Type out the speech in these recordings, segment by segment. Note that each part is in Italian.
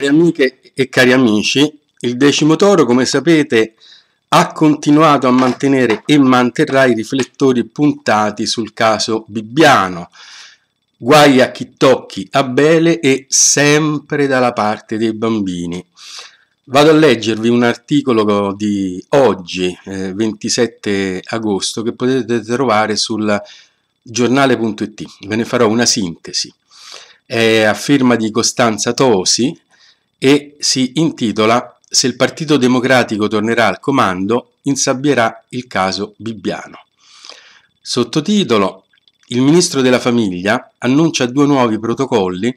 Cari amiche e cari amici, il Decimo Toro, come sapete, ha continuato a mantenere e manterrà i riflettori puntati sul caso Bibbiano. Guai a chi tocchi Abele e sempre dalla parte dei bambini. Vado a leggervi un articolo di oggi, eh, 27 agosto, che potete trovare sul giornale.it. Ve ne farò una sintesi. È a firma di Costanza Tosi, e si intitola Se il Partito Democratico tornerà al comando, insabbierà il caso Bibbiano. Sottotitolo Il ministro della famiglia annuncia due nuovi protocolli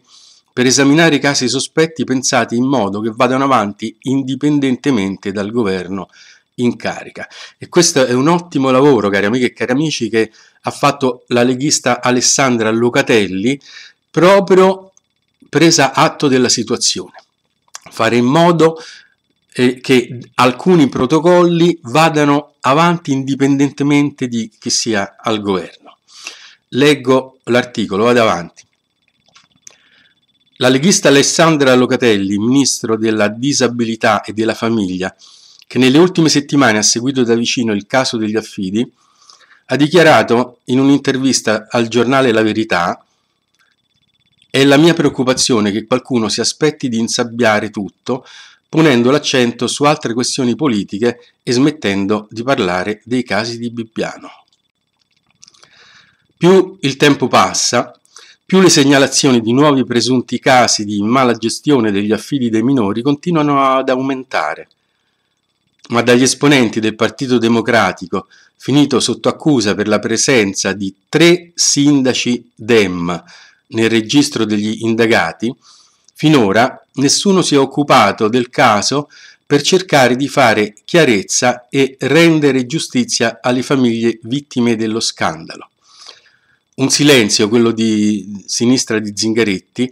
per esaminare i casi sospetti pensati in modo che vadano avanti indipendentemente dal governo in carica. E questo è un ottimo lavoro, cari amiche e cari amici, che ha fatto la leghista Alessandra Locatelli proprio presa atto della situazione fare in modo eh, che alcuni protocolli vadano avanti indipendentemente di chi sia al governo. Leggo l'articolo, vado avanti. La leghista Alessandra Locatelli, ministro della disabilità e della famiglia, che nelle ultime settimane ha seguito da vicino il caso degli affidi, ha dichiarato in un'intervista al giornale La Verità è la mia preoccupazione che qualcuno si aspetti di insabbiare tutto ponendo l'accento su altre questioni politiche e smettendo di parlare dei casi di Bibbiano. Più il tempo passa, più le segnalazioni di nuovi presunti casi di mala gestione degli affidi dei minori continuano ad aumentare. Ma dagli esponenti del Partito Democratico, finito sotto accusa per la presenza di tre sindaci Dem, nel registro degli indagati, finora nessuno si è occupato del caso per cercare di fare chiarezza e rendere giustizia alle famiglie vittime dello scandalo. Un silenzio, quello di sinistra di Zingaretti,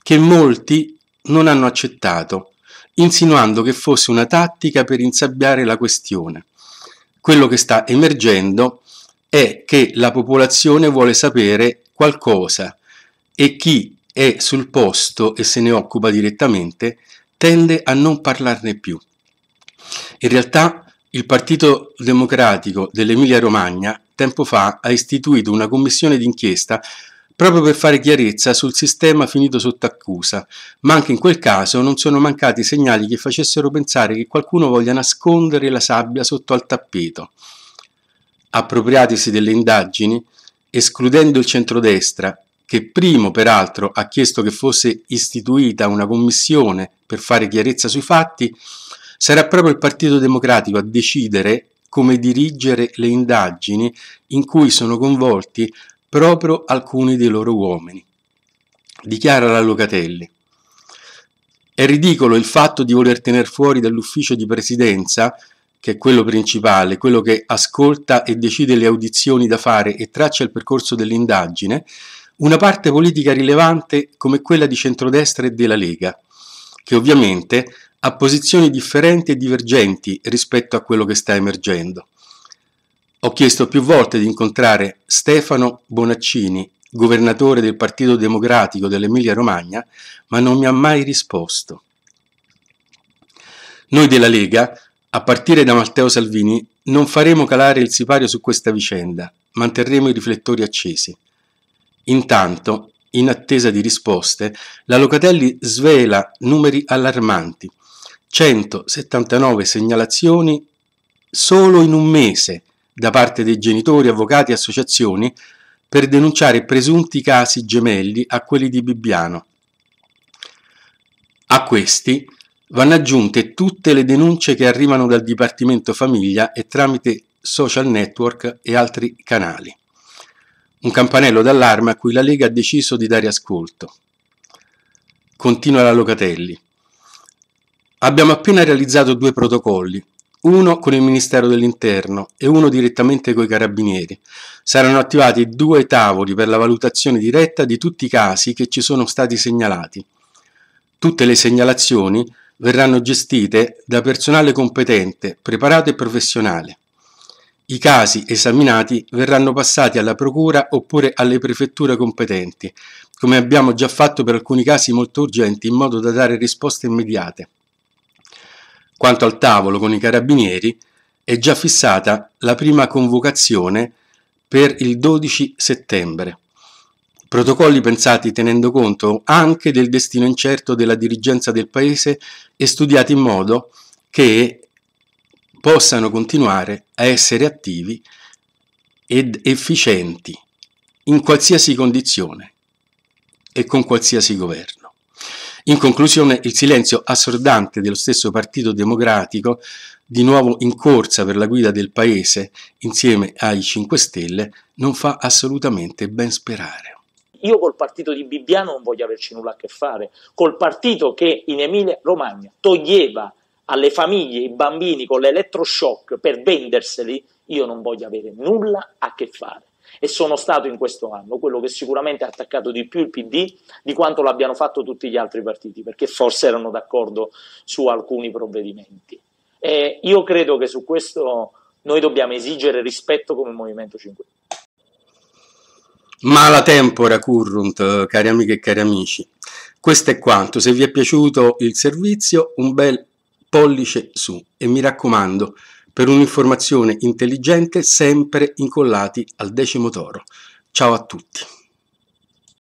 che molti non hanno accettato, insinuando che fosse una tattica per insabbiare la questione. Quello che sta emergendo è che la popolazione vuole sapere qualcosa e chi è sul posto e se ne occupa direttamente tende a non parlarne più. In realtà il Partito Democratico dell'Emilia Romagna tempo fa ha istituito una commissione d'inchiesta proprio per fare chiarezza sul sistema finito sotto accusa, ma anche in quel caso non sono mancati segnali che facessero pensare che qualcuno voglia nascondere la sabbia sotto al tappeto. Appropriatisi delle indagini, escludendo il centrodestra che primo peraltro ha chiesto che fosse istituita una commissione per fare chiarezza sui fatti, sarà proprio il Partito Democratico a decidere come dirigere le indagini in cui sono coinvolti proprio alcuni dei loro uomini. Dichiara la Locatelli. È ridicolo il fatto di voler tenere fuori dall'ufficio di presidenza, che è quello principale, quello che ascolta e decide le audizioni da fare e traccia il percorso dell'indagine, una parte politica rilevante come quella di centrodestra e della Lega, che ovviamente ha posizioni differenti e divergenti rispetto a quello che sta emergendo. Ho chiesto più volte di incontrare Stefano Bonaccini, governatore del Partito Democratico dell'Emilia Romagna, ma non mi ha mai risposto. Noi della Lega, a partire da Matteo Salvini, non faremo calare il sipario su questa vicenda, manterremo i riflettori accesi. Intanto, in attesa di risposte, la Locatelli svela numeri allarmanti. 179 segnalazioni solo in un mese da parte dei genitori, avvocati e associazioni per denunciare presunti casi gemelli a quelli di Bibbiano. A questi vanno aggiunte tutte le denunce che arrivano dal Dipartimento Famiglia e tramite social network e altri canali. Un campanello d'allarme a cui la Lega ha deciso di dare ascolto. Continua la Locatelli. Abbiamo appena realizzato due protocolli, uno con il Ministero dell'Interno e uno direttamente con i carabinieri. Saranno attivati due tavoli per la valutazione diretta di tutti i casi che ci sono stati segnalati. Tutte le segnalazioni verranno gestite da personale competente, preparato e professionale. I casi esaminati verranno passati alla Procura oppure alle prefetture competenti, come abbiamo già fatto per alcuni casi molto urgenti in modo da dare risposte immediate. Quanto al tavolo con i carabinieri, è già fissata la prima convocazione per il 12 settembre. Protocolli pensati tenendo conto anche del destino incerto della dirigenza del Paese e studiati in modo che possano continuare a essere attivi ed efficienti in qualsiasi condizione e con qualsiasi governo. In conclusione, il silenzio assordante dello stesso Partito Democratico, di nuovo in corsa per la guida del Paese insieme ai 5 Stelle, non fa assolutamente ben sperare. Io col partito di Bibbiano non voglio averci nulla a che fare, col partito che in Emilia Romagna toglieva alle famiglie, i bambini con l'elettroshock per venderseli, io non voglio avere nulla a che fare. E sono stato in questo anno quello che sicuramente ha attaccato di più il PD di quanto l'abbiano fatto tutti gli altri partiti, perché forse erano d'accordo su alcuni provvedimenti. E io credo che su questo noi dobbiamo esigere rispetto come Movimento 5 Mala tempora currunt, cari amiche e cari amici. Questo è quanto. Se vi è piaciuto il servizio, un bel pollice su e mi raccomando, per un'informazione intelligente sempre incollati al decimo toro. Ciao a tutti.